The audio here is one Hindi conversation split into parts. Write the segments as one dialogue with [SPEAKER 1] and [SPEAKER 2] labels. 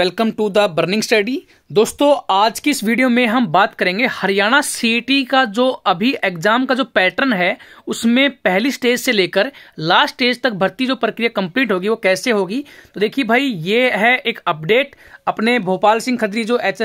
[SPEAKER 1] welcome to the burning study दोस्तों आज की इस वीडियो में हम बात करेंगे हरियाणा सीईटी e का जो अभी एग्जाम का जो पैटर्न है उसमें पहली स्टेज से लेकर लास्ट स्टेज तक भर्ती जो प्रक्रिया कंप्लीट होगी वो कैसे होगी तो देखिए भाई ये है एक अपडेट अपने भोपाल सिंह खत्री जो एच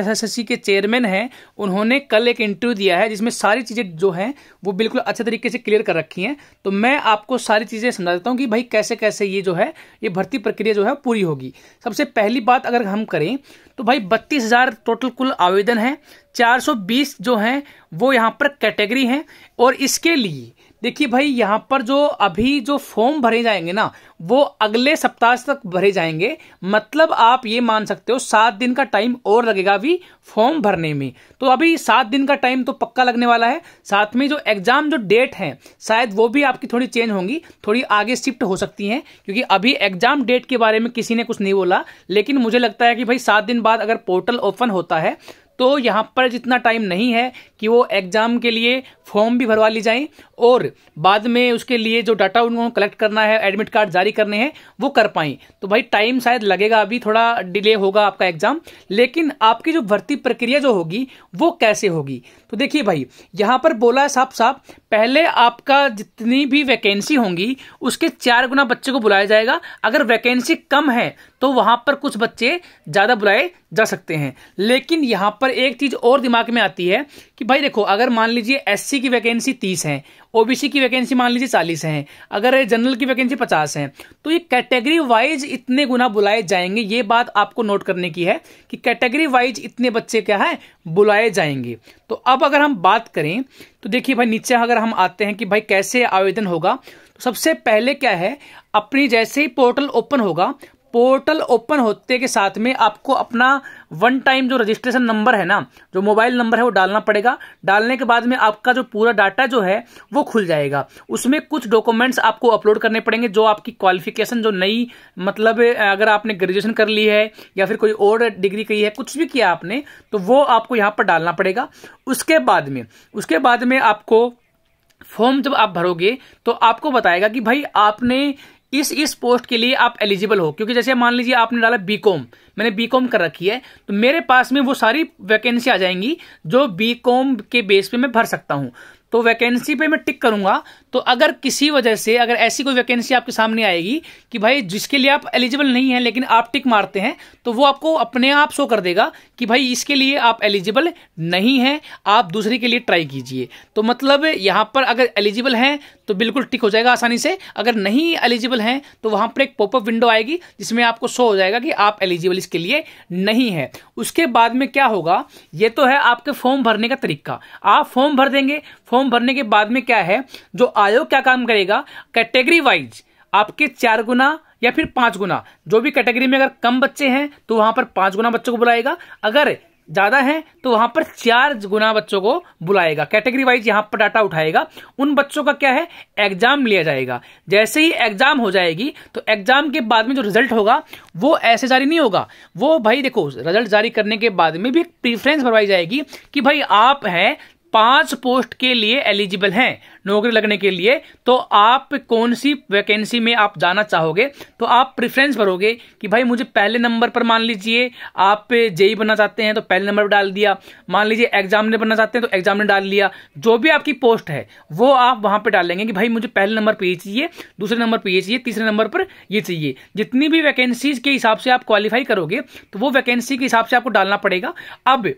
[SPEAKER 1] के चेयरमैन हैं उन्होंने कल एक इंटरव्यू दिया है जिसमें सारी चीज़ें जो हैं वो बिल्कुल अच्छे तरीके से क्लियर कर रखी हैं तो मैं आपको सारी चीज़ें समझा देता हूँ कि भाई कैसे कैसे ये जो है ये भर्ती प्रक्रिया जो है पूरी होगी सबसे पहली बात अगर हम करें तो भाई बत्तीस हजार टोटल कुल आवेदन है 420 जो हैं वो यहाँ पर कैटेगरी हैं और इसके लिए देखिए भाई यहाँ पर जो अभी जो फॉर्म भरे जाएंगे ना वो अगले सप्ताह तक भरे जाएंगे मतलब आप ये मान सकते हो सात दिन का टाइम और लगेगा अभी फॉर्म भरने में तो अभी सात दिन का टाइम तो पक्का लगने वाला है साथ में जो एग्जाम जो डेट है शायद वो भी आपकी थोड़ी चेंज होंगी थोड़ी आगे शिफ्ट हो सकती हैं क्योंकि अभी एग्जाम डेट के बारे में किसी ने कुछ नहीं बोला लेकिन मुझे लगता है कि भाई सात दिन बाद अगर पोर्टल ओपन होता है तो यहाँ पर जितना टाइम नहीं है कि वो एग्ज़ाम के लिए फॉर्म भी भरवा ली जाए और बाद में उसके लिए जो डाटा उनको कलेक्ट करना है एडमिट कार्ड जारी करने हैं वो कर पाएं तो भाई टाइम शायद लगेगा अभी थोड़ा डिले होगा आपका एग्ज़ाम लेकिन आपकी जो भर्ती प्रक्रिया जो होगी वो कैसे होगी तो देखिए भाई यहाँ पर बोला है साफ साफ पहले आपका जितनी भी वैकेंसी होंगी उसके चार गुना बच्चे को बुलाया जाएगा अगर वैकेंसी कम है तो वहाँ पर कुछ बच्चे ज़्यादा बुलाए जा सकते हैं लेकिन यहाँ पर एक चीज़ और दिमाग में आती है कि भाई देखो अगर मान लीजिए एससी की वैकेंसी तीस है ओबीसी की वैकेंसी मान लीजिए चालीस है अगर जनरल की वैकेंसी पचास है तो ये कैटेगरी वाइज इतने गुना बुलाए जाएंगे ये बात आपको नोट करने की है कि कैटेगरी वाइज इतने बच्चे क्या है बुलाए जाएंगे तो अब अगर हम बात करें तो देखिए भाई नीचे अगर हम आते हैं कि भाई कैसे आवेदन होगा तो सबसे पहले क्या है अपनी जैसे ही पोर्टल ओपन होगा पोर्टल ओपन होते के साथ में आपको अपना वन टाइम जो रजिस्ट्रेशन नंबर है ना जो मोबाइल नंबर है वो डालना पड़ेगा डालने के बाद में आपका जो पूरा डाटा जो है वो खुल जाएगा उसमें कुछ डॉक्यूमेंट्स आपको अपलोड करने पड़ेंगे जो आपकी क्वालिफिकेशन जो नई मतलब अगर आपने ग्रेजुएशन कर ली है या फिर कोई और डिग्री की है कुछ भी किया आपने तो वो आपको यहाँ पर डालना पड़ेगा उसके बाद में उसके बाद में आपको फॉर्म जब आप भरोगे तो आपको बताएगा कि भाई आपने इस इस पोस्ट के लिए आप एलिजिबल हो क्योंकि जैसे मान लीजिए आपने डाला बीकॉम मैंने बीकॉम कर रखी है तो मेरे पास में वो सारी वैकेंसी आ जाएंगी जो बीकॉम के बेस पे मैं भर सकता हूँ तो वैकेंसी पे मैं टिक करूंगा तो अगर किसी वजह से अगर ऐसी कोई वैकेंसी आपके सामने आएगी कि भाई जिसके लिए आप एलिजिबल नहीं है लेकिन आप टिक मारते हैं तो वो आपको अपने आप शो कर देगा कि भाई इसके लिए आप एलिजिबल नहीं है आप दूसरे के लिए ट्राई कीजिए तो मतलब यहां पर अगर एलिजिबल है तो बिल्कुल टिक हो जाएगा आसानी से अगर नहीं एलिजिबल है तो वहां पर एक पॉपअप विंडो आएगी जिसमें आपको शो हो जाएगा कि आप एलिजिबल इसके लिए नहीं है उसके बाद में क्या होगा ये तो है आपके फॉर्म भरने का तरीका आप फॉर्म भर देंगे फॉर्म फॉर्म भरने के बाद में क्या है जो आयोग क्या काम करेगा कैटेगरी वाइज आपके चार गुना या फिर पांच गुना जो भी कैटेगरी में अगर कम बच्चे हैं तो वहां पर पांच गुना बच्चों को बुलाएगा अगर ज्यादा है तो वहां पर चार गुना बच्चों को बुलाएगा कैटेगरी वाइज यहां पर डाटा उठाएगा उन बच्चों का क्या है एग्जाम लिया जाएगा जैसे ही एग्जाम हो जाएगी तो एग्जाम के बाद में जो रिजल्ट होगा वो ऐसे जारी नहीं होगा वो भाई देखो रिजल्ट जारी करने के बाद में भी प्रीफरेंस भरवाई जाएगी कि भाई आप हैं पांच पोस्ट के लिए एलिजिबल हैं नौकरी लगने के लिए तो आप कौन सी वैकेंसी में आप जाना चाहोगे तो आप प्रेफरेंस भरोगे कि भाई मुझे पहले नंबर पर मान लीजिए आप जेई बनना चाहते हैं तो पहले नंबर पर डाल दिया मान लीजिए एग्जामिनर बनना चाहते हैं तो एग्जामिनर डाल लिया जो भी आपकी पोस्ट है वो आप वहाँ पर डालेंगे कि भाई मुझे पहले नंबर पर ये चाहिए दूसरे नंबर पर ये चाहिए तीसरे नंबर पर ये चाहिए जितनी भी वैकेंसीज के हिसाब से आप क्वालिफाई करोगे तो वो वैकेंसी के हिसाब से आपको डालना पड़ेगा अब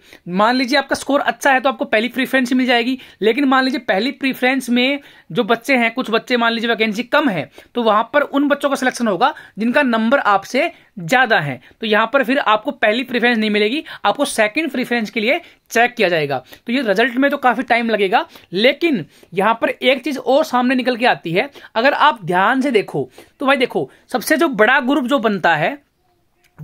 [SPEAKER 1] मान लीजिए आपका स्कोर अच्छा है तो आपको पहली प्रीफरेंस मिल जाएगी लेकिन मान लीजिए पहली प्रीफरेंस में में जो बच्चे हैं कुछ बच्चे मान लीजिए वैकेंसी कम है तो वहां पर उन बच्चों का सिलेक्शन होगा जिनका नंबर आपसे ज्यादा है तो यहां पर फिर आपको पहली प्रेफरेंस नहीं मिलेगी आपको सेकंड प्रेफरेंस के लिए चेक किया जाएगा तो ये रिजल्ट में तो काफी टाइम लगेगा लेकिन यहां पर एक चीज और सामने निकल के आती है अगर आप ध्यान से देखो तो भाई देखो सबसे जो बड़ा ग्रुप जो बनता है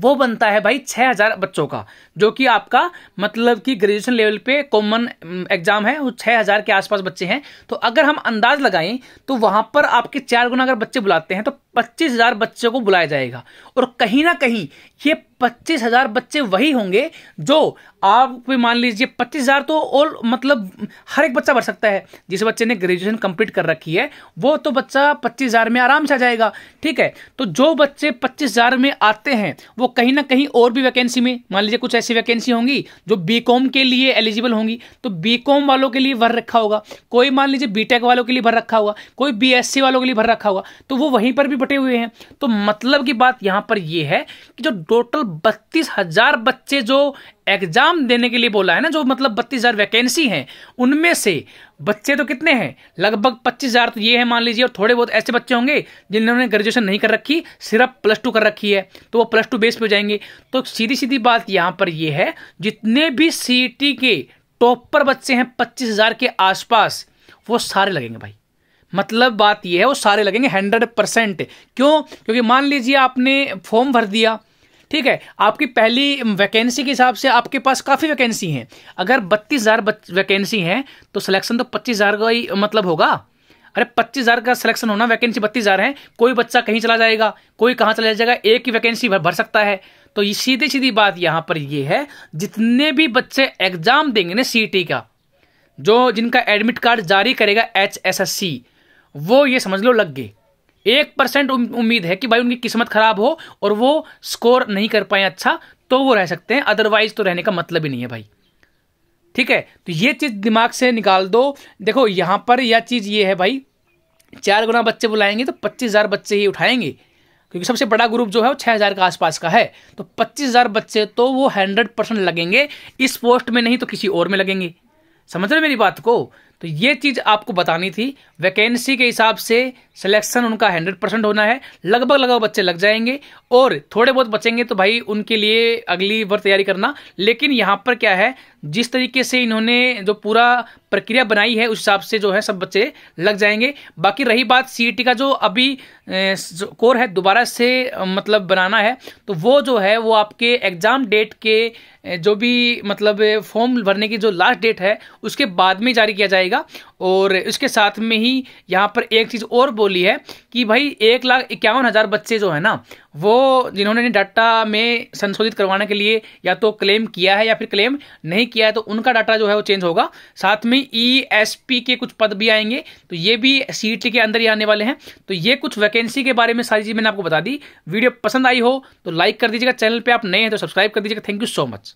[SPEAKER 1] वो बनता है भाई 6000 हज़ार बच्चों का जो कि आपका मतलब कि ग्रेजुएशन लेवल पे कॉमन एग्जाम है वो 6000 हज़ार के आसपास बच्चे हैं तो अगर हम अंदाज लगाएं तो वहां पर आपके चार गुना अगर बच्चे बुलाते हैं तो पच्चीस हजार बच्चों को बुलाया जाएगा और कहीं ना कहीं ये पच्चीस हजार बच्चे वही होंगे जो आप भी मान लीजिए पच्चीस हजार तो और मतलब हर एक बच्चा भर सकता है जिस बच्चे ने ग्रेजुएशन कंप्लीट कर रखी है वो तो बच्चा पच्चीस हजार में आराम से आ जाएगा ठीक है तो जो बच्चे पच्चीस हजार में आते हैं वो कहीं ना कहीं और भी वैकेंसी में मान लीजिए कुछ ऐसी वैकेंसी होंगी जो बी के लिए एलिजिबल होंगी तो बी वालों के लिए भर रखा होगा कोई मान लीजिए बी वालों के लिए भर रखा होगा कोई बी वालों के लिए भर रखा होगा तो वो वहीं पर भी बटे हुए हैं तो मतलब की बात यहाँ पर यह है कि जो टोटल बत्तीस हजार बच्चे जो एग्जाम देने के लिए बोला है ना जो मतलब बत्तीस हजार वैकेंसी हैं उनमें से बच्चे तो कितने हैं लगभग पच्चीस हजार तो ये है मान लीजिए और थोड़े बहुत ऐसे बच्चे होंगे जिन्होंने ग्रेजुएशन नहीं कर रखी सिर्फ प्लस टू कर रखी है तो वो प्लस टू बेस पे जाएंगे तो सीधी सीधी बात यहाँ पर यह है जितने भी सी के टॉप पर बच्चे हैं पच्चीस हजार के आसपास वो सारे लगेंगे भाई मतलब बात यह है वो सारे लगेंगे हंड्रेड परसेंट क्यों क्योंकि मान लीजिए आपने फॉर्म भर दिया ठीक है आपकी पहली वैकेंसी के हिसाब से आपके पास काफ़ी वैकेंसी हैं अगर बत्तीस हज़ार वैकेंसी हैं तो सिलेक्शन तो पच्चीस हज़ार का ही मतलब होगा अरे पच्चीस हज़ार का सिलेक्शन होना वैकेंसी बत्तीस हज़ार है कोई बच्चा कहीं चला जाएगा कोई कहाँ चला जाएगा एक ही वैकेंसी भर, सकता है तो ये सीधी सीधी बात यहाँ पर ये है जितने भी बच्चे एग्जाम देंगे ना सी का जो जिनका एडमिट कार्ड जारी करेगा एच एस एस सी वो ये समझ लो लग गए एक परसेंट उम्मीद है कि भाई उनकी किस्मत खराब हो और वो स्कोर नहीं कर पाए अच्छा तो वो रह सकते हैं अदरवाइज तो रहने का मतलब ही नहीं है भाई ठीक है तो ये चीज़ दिमाग से निकाल दो देखो यहां पर यह चीज़ ये है भाई चार गुना बच्चे बुलाएंगे तो पच्चीस हज़ार बच्चे ही उठाएंगे क्योंकि सबसे बड़ा ग्रुप जो है वो छह हज़ार के आसपास का है तो पच्चीस हज़ार बच्चे तो वो हंड्रेड परसेंट लगेंगे इस पोस्ट में नहीं तो किसी और में लगेंगे समझ रहे मेरी बात को तो ये चीज़ आपको बतानी थी वैकेंसी के हिसाब से सिलेक्शन उनका हंड्रेड परसेंट होना है लगभग लगभग बच्चे लग जाएंगे और थोड़े बहुत बचेंगे तो भाई उनके लिए अगली बार तैयारी करना लेकिन यहाँ पर क्या है जिस तरीके से इन्होंने जो पूरा प्रक्रिया बनाई है उस हिसाब से जो है सब बच्चे लग जाएंगे बाकी रही बात सी e का जो अभी कोर है दोबारा से मतलब बनाना है तो वो जो है वो आपके एग्ज़ाम डेट के जो भी मतलब फॉर्म भरने की जो लास्ट डेट है उसके बाद में जारी किया जाएगा जाएगा और इसके साथ में ही यहाँ पर एक चीज़ और बोली है कि भाई एक लाख इक्यावन हज़ार बच्चे जो है ना वो जिन्होंने डाटा में संशोधित करवाने के लिए या तो क्लेम किया है या फिर क्लेम नहीं किया है तो उनका डाटा जो है वो चेंज होगा साथ में ई e के कुछ पद भी आएंगे तो ये भी सी e के अंदर ही आने वाले हैं तो ये कुछ वैकेंसी के बारे में सारी चीज़ मैंने आपको बता दी वीडियो पसंद आई हो तो लाइक कर दीजिएगा चैनल पर आप नए हैं तो सब्सक्राइब कर दीजिएगा थैंक यू सो मच